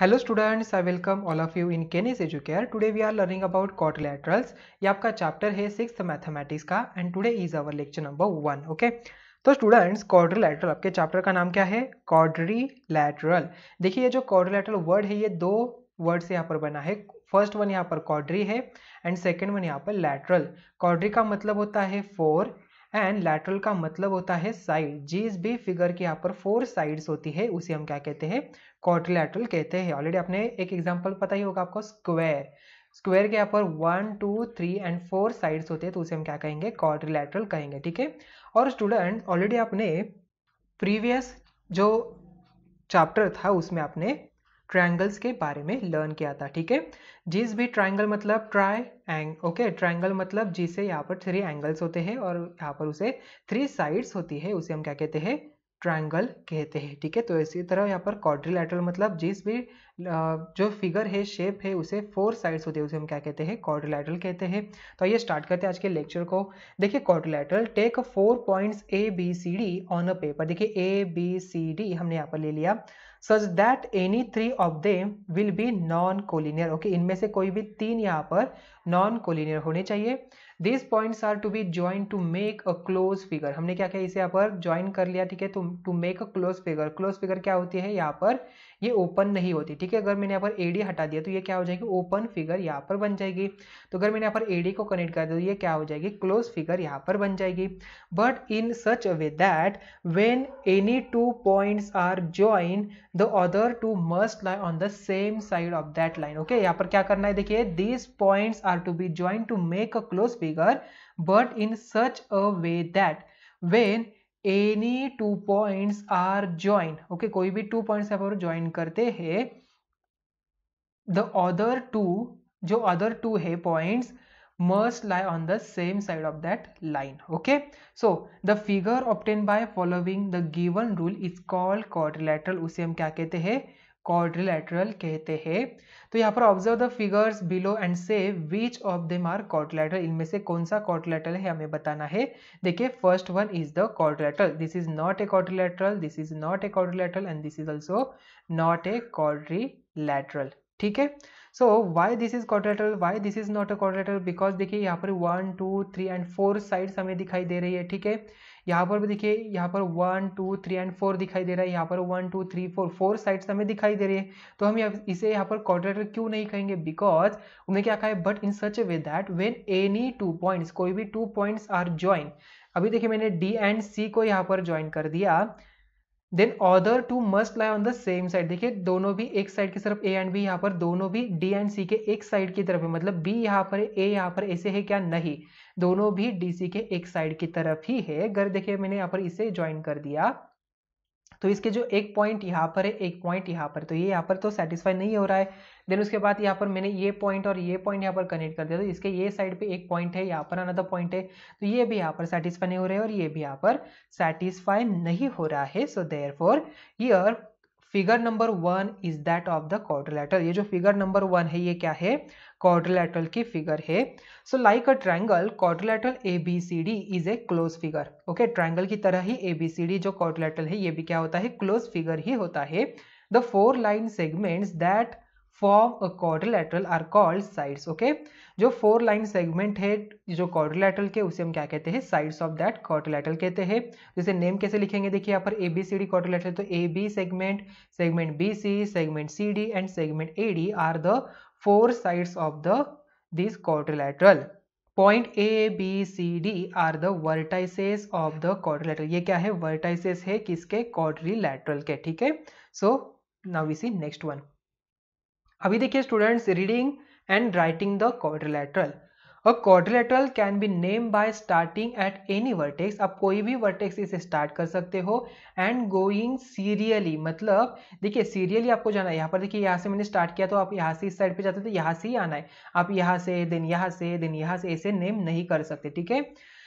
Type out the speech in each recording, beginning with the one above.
Hello students I welcome all of you in Kenis Educare today we are learning about quadrilaterals ये आपका chapter है six mathematics का and today is our lecture number one okay तो students quadrilateral आपके chapter का नाम क्या है कॉर्डरी देखिए ये जो कॉर्डरलैटरल वर्ड है ये दो वर्ड से यहाँ पर बना है फर्स्ट वन यहाँ पर कॉर्डरी है एंड सेकेंड वन यहाँ पर लैटरल कॉर्डरी का मतलब होता है फोर एंड लैटरल का मतलब होता है साइड जिस भी फिगर की यहाँ पर फोर साइड्स होती है उसे हम क्या कहते हैं क्वार्टिलैटरल कहते हैं ऑलरेडी आपने एक एग्जांपल पता ही होगा आपको स्क्वायर स्क्वायर के यहाँ पर one two three and four sides होते हैं तो उसे हम क्या कहेंगे क्वार्टिलैटरल कहेंगे ठीक है और स्टूडेंट ऑलरेडी आपने प्रीवियस जो चैप्टर था उसमें आपने ट्रायंगल्स के बारे में लर्न किया था ठीक है जिस भी ट्रायंगल मतलब ट्राई एंग ओके ट्रायंगल मतलब जिसे यहाँ पर थ्री एंगल्स होते हैं और यहाँ पर उसे थ्री साइड्स होती है उसे हम क्या कहते हैं ट्रायंगल कहते हैं ठीक है तो इसी तरह यहाँ पर क्वाड्रिलेटरल मतलब जिस भी जो फिगर है शेप है उसे फोर साइड्स होते हैं उसे हम क्या कहते हैं क्वाड्रिलेटरल कहते हैं तो ये स्टार्ट करते हैं आज के लेक्चर को देखिए quadrilateral take four points A B C D on a paper देखिए ए बी सी डी हमने यहाँ पर ले लिया such that any three of them will be non collinear okay इनमें से कोई भी तीन यहाँ पर नॉन कोलिनियर होने चाहिए this points are to be join to make a close figure हमने क्या किया इसे यहाँ पर ज्वाइन कर लिया ठीक है तो to make a close figure close figure क्या होती है यहाँ पर ये ओपन नहीं होती ठीक है अगर मैंने यहाँ पर ए हटा दिया तो ये क्या हो जाएगी ओपन फिगर यहाँ पर बन जाएगी तो अगर मैंने यहाँ पर ए को कनेक्ट कर दिया तो ये क्या हो जाएगी क्लोज फिगर यहाँ पर बन जाएगी but in such a way that when any two points are join the other two must lie on the same side of that line okay यहाँ पर क्या करना है देखिए these points are to be join to make a close figure but in such a way that when any two points are join okay कोई भी two points आप join करते हैं द अदर टू जो अदर टू है points must lie on the same side of that line okay so the figure obtain by following the given rule is called quadrilateral उसे हम क्या कहते हैं quadrilateral कहते हैं तो यहाँ पर observe the figures below and say which of them are quadrilateral इनमें से कौन सा क्वाड्रिलेटरल है हमें बताना है देखिए first one is the quadrilateral this is not a quadrilateral this is not a quadrilateral and this is also not a quadrilateral ठीक है so why this is quadrilateral why this is not a quadrilateral because देखिए यहाँ पर one two three and four sides हमें दिखाई दे रही है ठीक है यहाँ पर भी देखिए यहाँ पर one two three and four दिखाई दे रहा है यहाँ पर one two three four four sides हमें दिखाई दे रही है तो हम इसे यहाँ पर क्वाड्रेटर क्यों नहीं कहेंगे बिकॉज उन्हें क्या कहा है but in such a way that when any two points कोई भी टू पॉइंट्स आर ज्वाइन अभी देखिए मैंने डी एंड सी को यहाँ पर ज्वाइन कर दिया then other two must lie on the same side देखिए दोनों भी एक साइड की तरफ ए एंड बी यहाँ पर दोनों भी डी एंड सी के एक साइड की तरफ है मतलब बी यहाँ पर ए यहाँ पर ऐसे है क्या नहीं दोनों भी डी सी के एक साइड की तरफ ही है अगर देखिए मैंने यहाँ पर इसे ज्वाइन कर दिया तो इसके जो एक पॉइंट यहाँ पर है एक पॉइंट यहाँ पर तो ये यहाँ पर तो सेटिस्फाई नहीं हो रहा है देन उसके बाद यहाँ पर मैंने ये पॉइंट और ये पॉइंट यहाँ पर कनेक्ट कर दिया तो इसके ये साइड पे एक पॉइंट है यहाँ पर अनदर पॉइंट है तो ये भी यहाँ पर सेटिस्फाई नहीं हो रहा है और ये भी यहाँ पर सेटिस्फाई नहीं हो रहा है सो देयर फॉर यर figure number one is that of the quadrilateral ये जो फिगर नंबर वन है ये क्या है क्वाड्रिलेटरल की फिगर है so like a so quadrilateral A B C D is a close figure okay triangle की तरह ही ए बी सी डी जो क्वाड्रिलेटरल है ये भी क्या होता है क्लोज फिगर ही होता है the four line segments that form a quadrilateral are called sides okay जो फोर लाइन सेगमेंट है जो क्वाड्रिलेटरल के उसे हम क्या कहते हैं साइड्स ऑफ दैट क्वाड्रिलेटरल कहते हैं जैसे नेम कैसे लिखेंगे देखिए यहाँ पर A B C D quadrilateral तो A B segment segment B C segment C D and segment A D are the four sides of the this quadrilateral point A B C D are the vertices of the quadrilateral ये क्या है vertices है किसके quadrilateral के ठीक है so now we see next one अभी देखिए students reading and writing the quadrilateral a quadrilateral can be name by starting at any vertex आप कोई भी वर्टेक्स इसे स्टार्ट कर सकते हो एंड गोइंग सीरियली मतलब देखिए सीरियली आपको जाना है यहाँ पर देखिए यहाँ से मैंने स्टार्ट किया तो आप यहाँ से इस साइड पे जाते तो यहाँ से ही आना है आप यहाँ से दिन यहाँ से दिन यहाँ से ऐसे नेम नहीं कर सकते ठीक है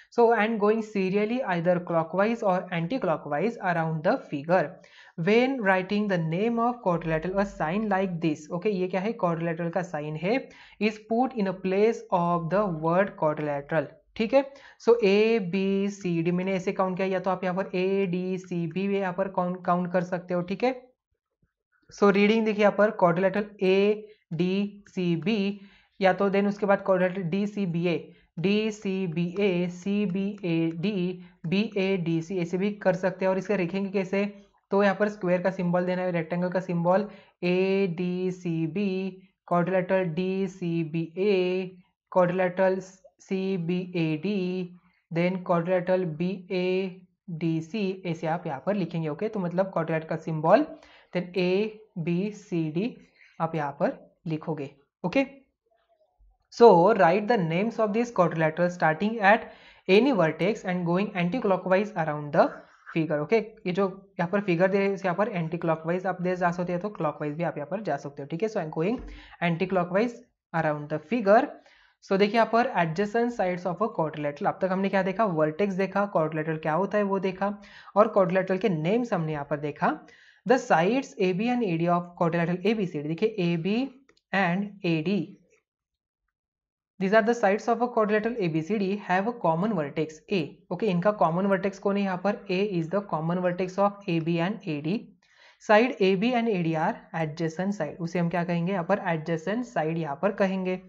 so and going serially either clockwise or anti-clockwise around the figure when writing the name of quadrilateral a sign like this okay ye kya hai quadrilateral ka sign hai is put in a place of the word quadrilateral ठीक है सो ए B C D मैंने ऐसे count किया या तो आप यहाँ पर ए डी सी बी यहाँ पर काउंट काउंट कर सकते हो ठीक है सो रीडिंग देखिए यहाँ पर quadrilateral A D C B या तो देन उसके बाद quadrilateral D C B A D C B A C B A D B A D C ऐसे भी कर सकते हैं और इसका लिखेंगे कैसे तो यहाँ पर स्क्वायर का सिंबल देना है रेक्टेंगल का symbol A D C B quadrilateral D C B A quadrilateral C B A D then quadrilateral B A D C ऐसे आप यहाँ पर लिखेंगे ओके तो मतलब क्वाड्रिलेटर का symbol then A B C D आप यहाँ पर लिखोगे okay So write the names of these quadrilaterals starting at any vertex and going anti-clockwise around the figure okay okay? ये जो यहाँ पर फिगर दे रहे हैं यहाँ पर एंटी क्लॉकवाइज आप देश जा सकते हैं तो क्लॉकवाइज भी आप यहाँ पर जा सकते हो ठीक है so I going anticlockwise around the figure so देखिए यहाँ पर adjacent sides of a quadrilateral अब तक हमने क्या देखा वर्टेक्स देखा कॉर्डिलेटरल क्या होता है वो देखा और कॉर्डिलेटरल के नेम्स हमने यहाँ पर देखा the sides A B and A D of quadrilateral A B C D देखिए A B and A D these are the sides of a B ABCD have a common vertex A okay इनका common vertex कौन है यहाँ पर A is the common vertex of A B and A D side A B and A D are adjacent side उसे हम क्या कहेंगे यहाँ पर एडजेसन साइड यहाँ पर कहेंगे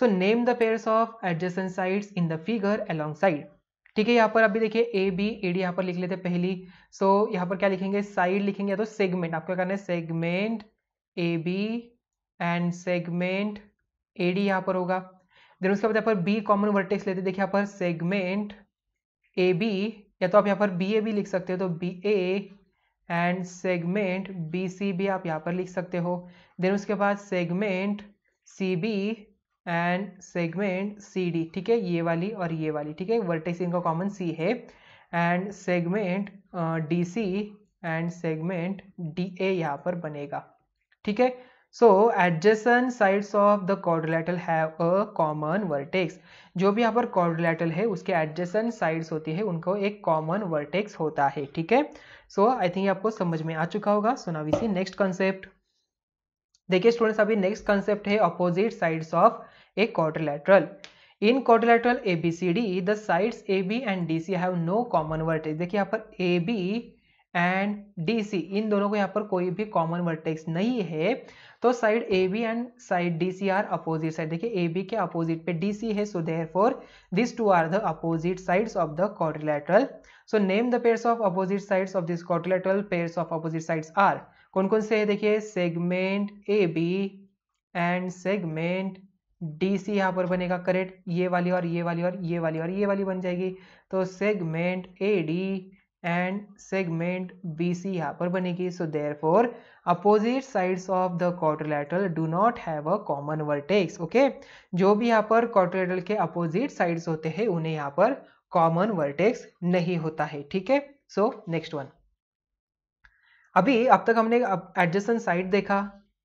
so name the pair of adjacent side in the figure along side ठीक है यहाँ पर अभी देखिए ए बी ए डी यहाँ पर लिख लेते हैं पहली सो so, यहाँ पर क्या लिखेंगे साइड लिखेंगे या तो सेगमेंट आपको करना है segment A B and segment A D यहाँ पर होगा देन उसके बाद यहाँ पर बी कॉमन वर्टेक्स लेते देखिए यहाँ पर सेगमेंट ए बी या तो आप यहाँ पर बी ए भी लिख सकते हो तो B A and segment B C भी आप यहाँ पर लिख सकते हो देन उसके बाद segment C B and segment C D ठीक है ये वाली और ये वाली ठीक है वर्टेक्स इनका कॉमन सी है and segment D C and segment D A यहाँ पर बनेगा ठीक है so adjacent sides of the quadrilateral have a common vertex जो भी यहाँ पर कॉर्डोलेटल है उसके एडजेसन साइड्स होती है उनको एक कॉमन वर्टेक्स होता है ठीक है सो आई थिंक आपको समझ में आ चुका होगा so we see next concept देखिए स्टूडेंट्स अभी नेक्स्ट कॉन्सेप्ट है opposite sides of a quadrilateral in quadrilateral A B C D the sides A B and D C have no common vertex देखिए यहाँ पर A B and D C इन दोनों को यहाँ पर कोई भी कॉमन वर्टेक्स नहीं है तो side A B and side D C are opposite side देखिए ए बी के अपोजिट पे डी सी है so therefore this two are the opposite sides of the quadrilateral so name the pairs of opposite sides of this quadrilateral pairs of opposite sides are कौन कौन से है देखिए segment A B and segment D C यहाँ पर बनेगा correct ये वाली और ये वाली और ये वाली और ये वाली बन जाएगी तो segment A D and segment B C यहाँ पर बनेगी so therefore opposite sides of the quadrilateral do not have a common vertex okay जो भी यहाँ पर क्वार्टरलेटरल के अपोजिट साइड्स होते हैं उन्हें यहाँ पर कॉमन वर्टेक्स नहीं होता है ठीक है सो नेक्स्ट वन अभी अब तक हमने एडजस्टन साइड देखा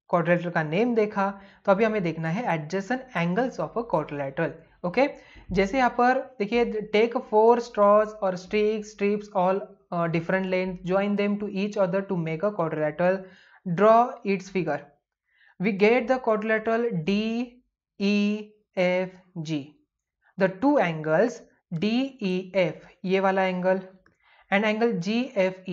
क्वार्टरलेटरल का नेम देखा तो अभी हमें देखना है adjacent angles of a quadrilateral okay okay? जैसे यहाँ पर देखिए टेक फोर स्ट्रॉज और streak strips all different length join them to each other to make a quadrilateral draw its figure E F G the two angles D E F ये वाला angle and angle G G F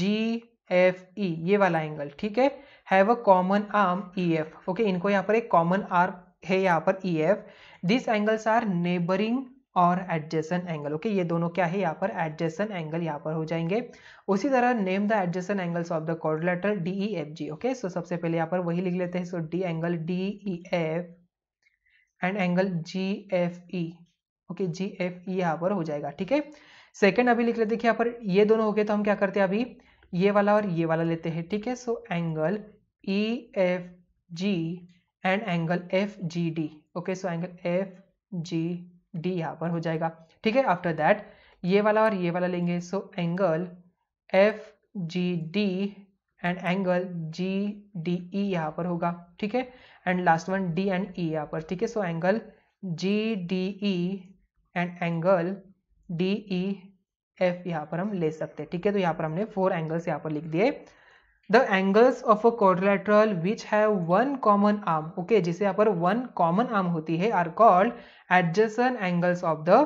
E F E ये वाला angle ठीक है have a common arm E F okay इनको यहाँ पर एक कॉमन आर्म है यहाँ पर E e, F this angles are neighbouring और एडजेसन एंगल ओके ये दोनों क्या है यहाँ पर एडजेसन एंगल यहाँ पर हो जाएंगे उसी तरह name the adjacent angles of the quadrilateral D E F G okay so सबसे पहले यहाँ पर वही लिख लेते हैं so D angle D E F and angle G F E okay G F E यहाँ पर हो जाएगा ठीक है सेकेंड अभी लिख लेते हैं कि यहाँ पर ये दोनों हो गए तो हम क्या करते हैं अभी ये वाला और ये वाला लेते हैं ठीक है so angle E F G and angle F G D okay so angle F G D यहाँ पर हो जाएगा ठीक है आफ्टर दैट ये वाला और ये वाला लेंगे so angle F G D and angle G D E यहाँ पर होगा ठीक है and last one D and E यहाँ पर ठीक है so angle G D E and angle D E F यहाँ पर हम ले सकते हैं ठीक है तो यहाँ पर हमने फोर एंगल्स यहाँ पर लिख दिए the angles of a quadrilateral which have one common arm okay जिसे यहाँ पर वन कॉमन आर्म होती है are called adjacent angles of the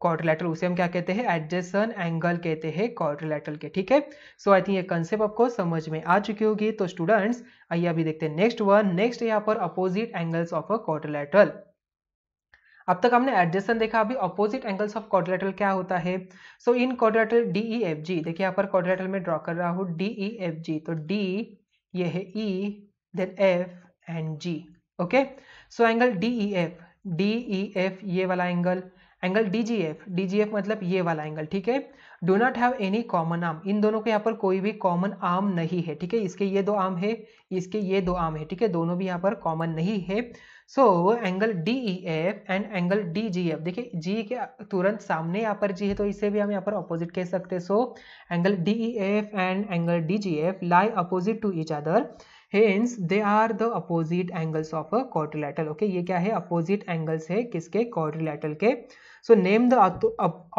quadrilateral उसे हम क्या कहते हैं एडजसन एंगल कहते हैं क्वाड्रिलेटरल के ठीक है सो आई थिंक ये कंसेप्ट आपको समझ में आ चुकी होगी तो स्टूडेंट्स आइए अभी देखते हैं नेक्स्ट वन नेक्स्ट यहाँ पर opposite angles of a quadrilateral अब तक हमने एडजेसन देखा अभी अपोजिट एंगल्स ऑफ क्वाड्रेटल क्या होता है so in quadrilateral D E F G देखिए यहाँ पर क्वाड्रेटल में ड्रॉ कर रहा हूँ डी ई एफ जी तो डी ये है E then F and G okay so angle D E F D E F ये वाला angle angle D G F D G F मतलब ये वाला एंगल ठीक है do not have any common arm इन दोनों के यहाँ पर कोई भी कॉमन आर्म नहीं है ठीक है इसके ये दो आर्म है इसके ये दो आर्म है ठीक है दोनों भी यहाँ पर कॉमन नहीं है so angle D E F and angle D G F देखिए जी के तुरंत सामने यहाँ पर जी है तो इसे भी हम यहाँ पर अपोजिट कह सकते हैं so angle D E F and angle D G F lie opposite to each other hence they are the opposite angles of a quadrilateral okay ये क्या है अपोजिट एंगल्स है किसके क्वाड्रिलेटरल के so name the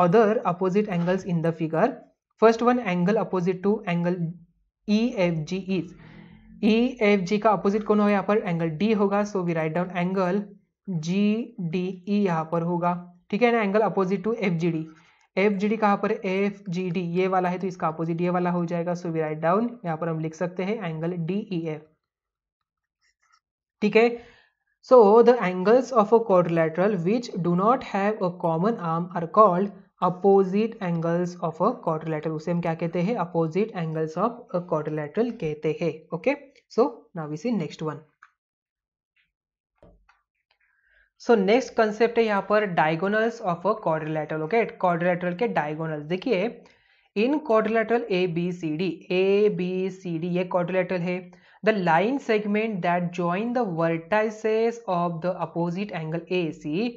other opposite angles in the figure first one angle opposite to angle E F G is E F G का opposite कौन होगा यहाँ पर एंगल डी होगा so we write down angle G D E यहाँ पर होगा ठीक है ना angle opposite to F G D F G D कहाँ पर एफ जी डी ये वाला है तो इसका अपोजिट ये वाला हो जाएगा सो वी राइट डाउन यहाँ पर हम लिख सकते हैं एंगल डी ई एफ ठीक है so the angles of a quadrilateral which do not have a common arm are called opposite angles of a quadrilateral उसे हम क्या कहते हैं opposite angles of a quadrilateral कहते हैं okay so now we see next one so next concept है यहाँ पर diagonals of a quadrilateral okay quadrilateral के डायगोनल देखिए in quadrilateral A B C D A B C D ये quadrilateral है the line segment that join the vertices of the opposite angle A C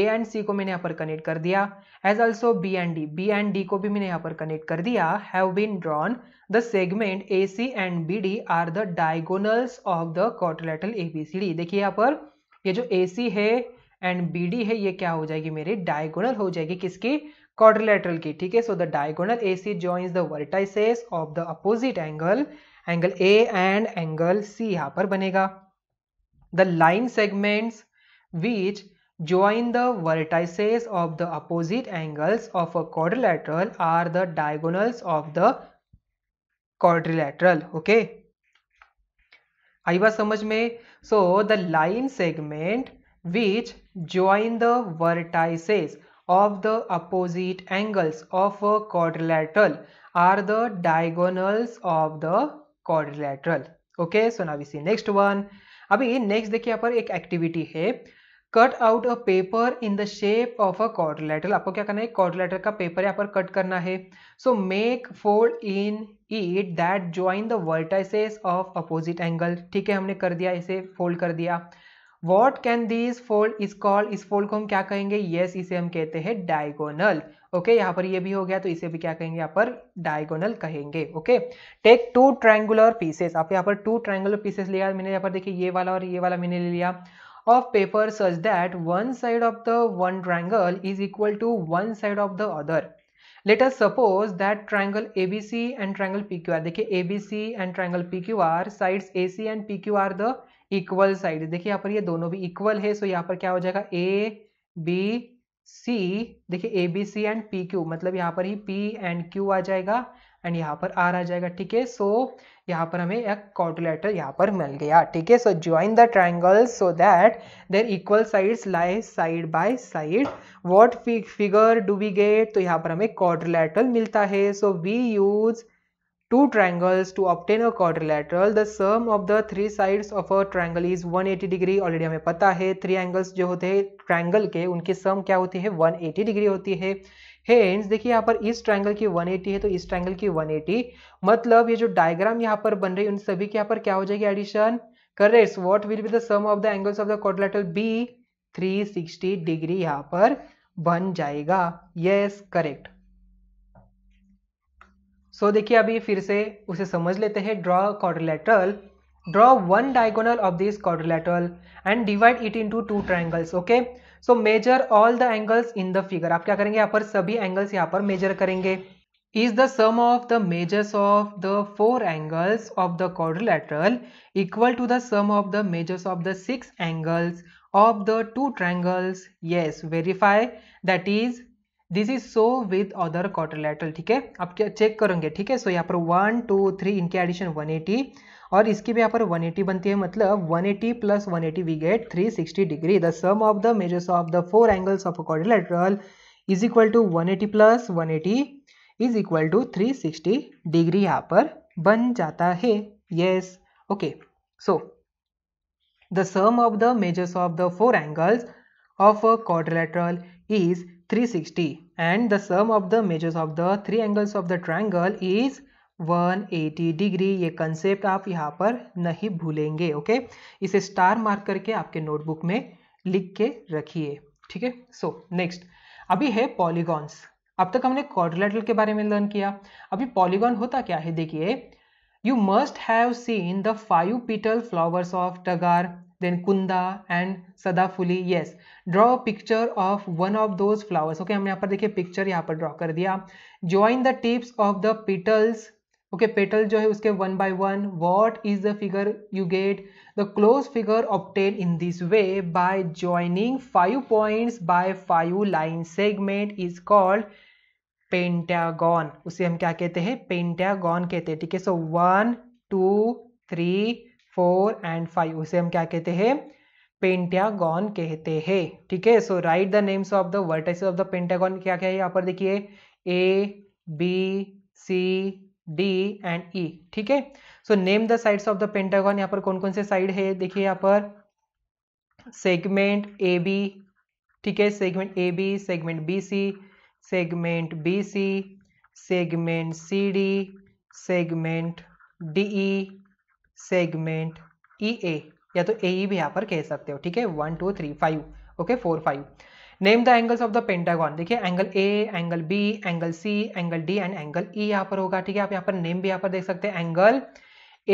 A and C को मैंने यहाँ पर connect कर दिया as also B and D B and D को भी मैंने यहाँ पर कनेक्ट कर दिया have been drawn the segment A C and B D are the diagonals of the quadrilateral A B C D देखिए यहाँ पर ये जो ए सी है एंड बी डी है ये क्या हो जाएगी मेरी डायगोनल हो जाएगी किसकी क्वाड्रिलेटरल की ठीक है so the diagonal A C joins the vertices of the opposite angle angle A and angle C यहाँ पर बनेगा the line segments which join the vertices of the opposite angles of a quadrilateral are the diagonals of the quadrilateral okay आई बात समझ में so the line segment which join the vertices of the opposite angles of a quadrilateral are the diagonals of the quadrilateral okay so see next one अभी next देखिए यहाँ पर एक activity है cut out a paper in the shape of a quadrilateral आपको क्या करना है कॉर्डलेटर का पेपर यहाँ पर कट करना है so make fold in it that join the vertices of opposite angle ठीक है हमने कर दिया इसे फोल्ड कर दिया what can this fold is called इस फोल्ड को हम क्या कहेंगे येस yes, इसे हम कहते हैं डायगोनल ओके यहाँ पर ये भी हो गया तो इसे भी क्या कहेंगे यहाँ पर डायगोनल कहेंगे okay take two triangular pieces आप यहाँ पर टू ट्रायंगुलर पीसेस लिया मैंने यहाँ पर देखिए ये वाला और ये वाला मैंने ले लिया of paper such that one side of the one triangle is equal to one side of the other. Let us suppose that triangle ABC and triangle PQR. देखिए ABC and triangle PQR sides AC and PQ are the equal sides. देखिए yahan par ye dono bhi equal hai so yahan par kya ho jayega A B C देखिए ABC and PQ matlab yahan par hi P and Q aa jayega and yahan par R aa jayega theek hai so, यहाँ पर हमें एक quadrilateral यहाँ पर मिल गया ठीक है so join the triangle so that their equal sides lie side by side what figure do we get तो यहाँ पर हमें क्वाड्रिलेटरल मिलता है so we use two triangles to obtain a quadrilateral the sum of the three sides of a triangle is 180 degree already हमें पता है three angles जो होते हैं ट्राइंगल के उनकी सम क्या होती है 180 डिग्री होती है हेंस देखिए यहाँ पर इस ट्रायंगल की 180 है तो इस ट्रायंगल की 180 मतलब ये जो डायग्राम यहाँ पर बन रही है उन सभी के यहाँ पर क्या हो जाएगी addition correct what will be the sum of the angles of the quadrilateral be 360 degree यहाँ पर बन जाएगा यस करेक्ट सो देखिए अभी फिर से उसे समझ लेते हैं draw quadrilateral draw one diagonal of this quadrilateral and divide it into two triangles okay so measure all the angles in the figure आप क्या करेंगे यहां पर सभी एंगल्स यहां पर मेजर करेंगे is the sum of the measures of the four angles of the quadrilateral equal to the sum of the measures of the six angles of the two triangles yes verify that is this is so with other quadrilateral ठीक है आप क्या check करेंगे ठीक है so यहाँ पर one two three इनके एडिशन वन एटी और इसकी भी यहाँ पर 180 बनती है मतलब 180 eighty plus one we get 360 degree the sum of the measures of the four angles of a quadrilateral is equal to 180 eighty plus one is equal to 360 degree यहाँ पर बन जाता है yes okay so the sum of the measures of the four angles of a quadrilateral is 360 and the sum of the measures of the three angles of the triangle is 180 degree ये concept आप यहाँ पर नहीं भूलेंगे okay इसे star mark करके आपके notebook में लिख के रखिए ठीक है सो नेक्स्ट अभी है पॉलीगॉन्स अब तक हमने क्वाड्रिलेटरल के बारे में लर्न किया अभी पॉलीगॉन होता क्या है देखिए you must have seen the five petal flowers of tagar then kunda and sadaphuli yes draw a picture of one of those flowers okay हमने यहाँ पर देखिए पिक्चर यहाँ पर ड्रॉ कर दिया join the tips of the petals okay petal जो है उसके one by one what is the figure you get the close figure obtain in this way by joining five points by five line segment is called pentagon उसे हम क्या कहते हैं pentagon कहते हैं ठीक है so one two three four and five उसे हम क्या कहते हैं पेंटागॉन कहते हैं ठीक है so write the names of the vertices of the pentagon क्या क्या है यहाँ पर देखिए A B C D and E ठीक है so name the sides of the pentagon यहाँ पर कौन कौन से साइड है देखिए यहाँ पर सेगमेंट ए बी ठीक है segment A B segment B C segment B C segment C D segment D E segment E A या तो ए ई e भी यहाँ पर कह सकते हो ठीक है one two three five okay four five name the angles of the pentagon देखिए angle A angle B angle C angle D and angle E यहाँ पर होगा ठीक है आप यहाँ पर नेम भी यहाँ पर देख सकते हैं एंगल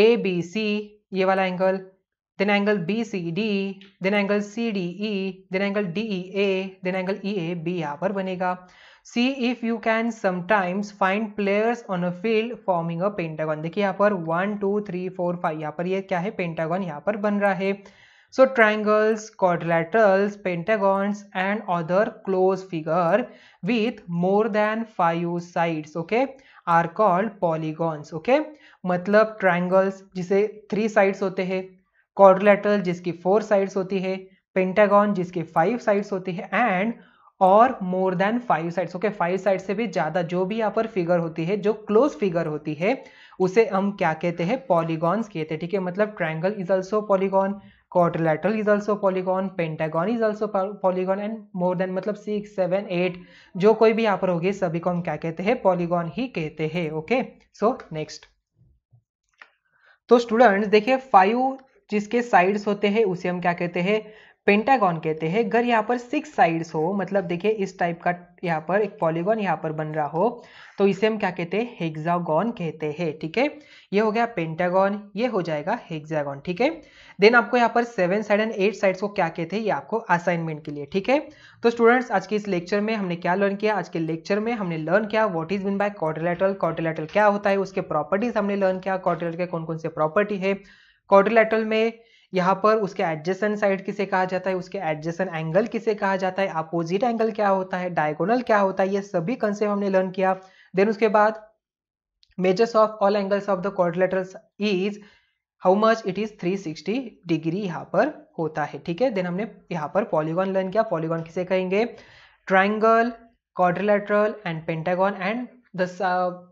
ए बी सी ये वाला angle then angle B C D then angle C D E then angle D E A then angle E A B यहाँ पर बनेगा see if you can sometimes find players on a field forming a pentagon देखिए यहाँ पर one two three four five यहाँ पर ये क्या है पेंटागॉन यहाँ पर बन रहा है So triangles, quadrilaterals, pentagons and other closed figure with more than five sides okay are called polygons okay मतलब triangles जिसे three sides होते हैं quadrilateral जिसकी four sides होती है pentagon जिसकी five sides होती है and और more than five sides okay five side से भी ज़्यादा जो भी यहाँ पर फिगर होती है जो क्लोज फिगर होती है उसे हम क्या कहते हैं पॉलीगॉन्स कहते हैं ठीक है मतलब triangle is also polygon quadrilateral is also polygon pentagon is also polygon and more than मतलब सिक्स सेवन एट जो कोई भी यहाँ पर होगी सभी को हम क्या कहते हैं पॉलीगॉन ही कहते हैं ओके सो नेक्स्ट तो स्टूडेंट्स देखिए फाइव जिसके साइड्स होते हैं उसे हम क्या कहते हैं पेंटागॉन कहते हैं अगर यहाँ पर सिक्स साइड्स हो मतलब देखिए इस टाइप का यहाँ पर एक पॉलीगॉन यहाँ पर बन रहा हो तो इसे हम क्या कहते हैं हेक्सागॉन कहते हैं ठीक है ये हो गया पेंटागॉन ये हो जाएगा हेक्सागॉन ठीक है देन आपको यहाँ पर seven side and eight sides को क्या कहते हैं ये आपको असाइनमेंट के लिए ठीक है तो स्टूडेंट्स आज के इस लेक्चर में हमने क्या लर्न किया आज के लेक्चर में हमने लर्न किया what is mean by quadrilateral quadrilateral क्या होता है उसके प्रॉपर्टीज हमने लर्न किया कॉर्डिलेटर के कौन कौन से प्रॉपर्टी है कॉर्डिलेटरल में यहाँ पर उसके एडजेसन साइड किसे कहा जाता है उसके एडजेसन एंगल किसे कहा जाता है अपोजिट एंगल क्या होता है डायगोनल क्या होता है ये सभी कंसेप्ट हमने लर्न किया देन उसके बाद measures of all angles of the quadrilaterals is how much it is 360 degree यहाँ पर होता है ठीक है देन हमने यहाँ पर पॉलीगॉन लर्न किया पॉलीगॉन किसे कहेंगे triangle quadrilateral and pentagon and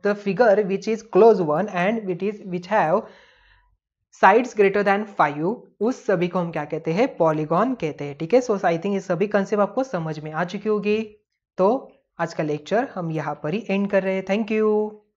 the figure which is close one and which is which have sides greater than five उस सभी को हम क्या कहते हैं पॉलीगॉन कहते हैं ठीक है सो आई थिंक ये सभी कंसेप्ट आपको समझ में आ चुकी होगी तो आज का लेक्चर हम यहाँ पर ही एंड कर रहे हैं थैंक यू